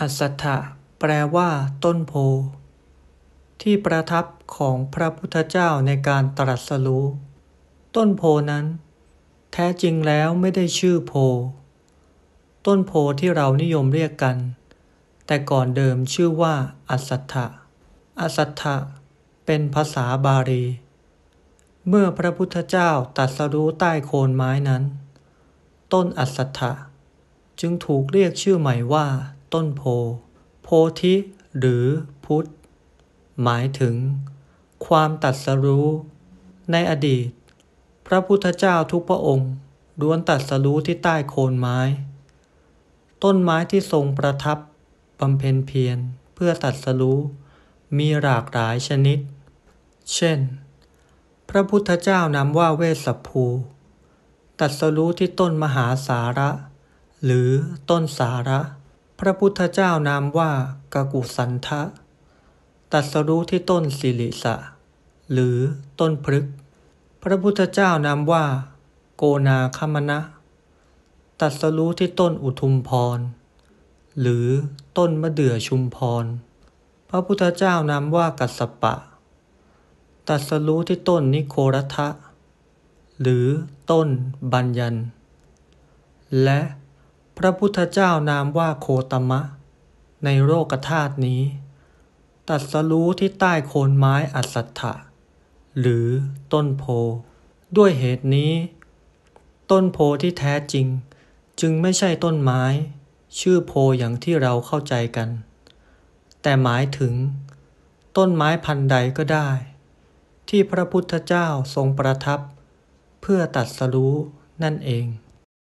อัสสถะแปลว่าต้นโพที่ประทับของพระพุทธเจ้าในการตรัสรู้ต้นโพนั้น แท้จริงแล้วไม่ได้ชื่อโพต้นโพที่เรานิยมเรียกกัน แต่ก่อนเดิมชื่อว่าอัสสถะอัสสถะเป็นภาษาบาลีเมื่อพระพุทธเจ้าตรัสรู้ใต้โคนไม้นั้น ต้นอัสสถะจึงถูกเรียกชื่อใหม่ว่าต้นโพ โพธิ หรือ พุทธ หมายถึง ความตัดสรู้ ในอดีต พระพุทธเจ้าทุกพระองค์ล้วนตัดสรู้ที่ใต้โคนไม้ ต้นไม้ที่ทรงประทับบำเพ็ญเพียรเพื่อตัดสรู้ มีหลากหลายชนิด เช่น พระพุทธเจ้านำว่าเวสสภู ตัดสรู้ที่ต้นมหาสาระ หรือต้นสาระพระพุทธเจ้านามว่า กกุสันทะตัดสรู้ที่ต้นสิริสะหรือต้นพฤกพระพุทธเจ้านามว่า โกนาคมณะตัดสรู้ที่ต้นอุทุมพร หรือต้นมะเดื่อชุมพร พระพุทธเจ้านามว่ากัสปะ ตัดสรู้ที่ต้นนิโครทะ หรือต้นบัญญันและพระพุทธเจ้านามว่าโคตมะในโลกธาตุนี้ ตัดสรู้ที่ใต้โคนไม้อัสัทธะหรือต้นโพด้วยเหตุนี้ ต้นโพที่แท้จริงจึงไม่ใช่ต้นไม้ ชื่อโพอย่างที่เราเข้าใจกัน แต่หมายถึง ต้นไม้พันใดก็ได้ ที่พระพุทธเจ้าทรงประทับ เพื่อตัดสรู้ นั่นเอง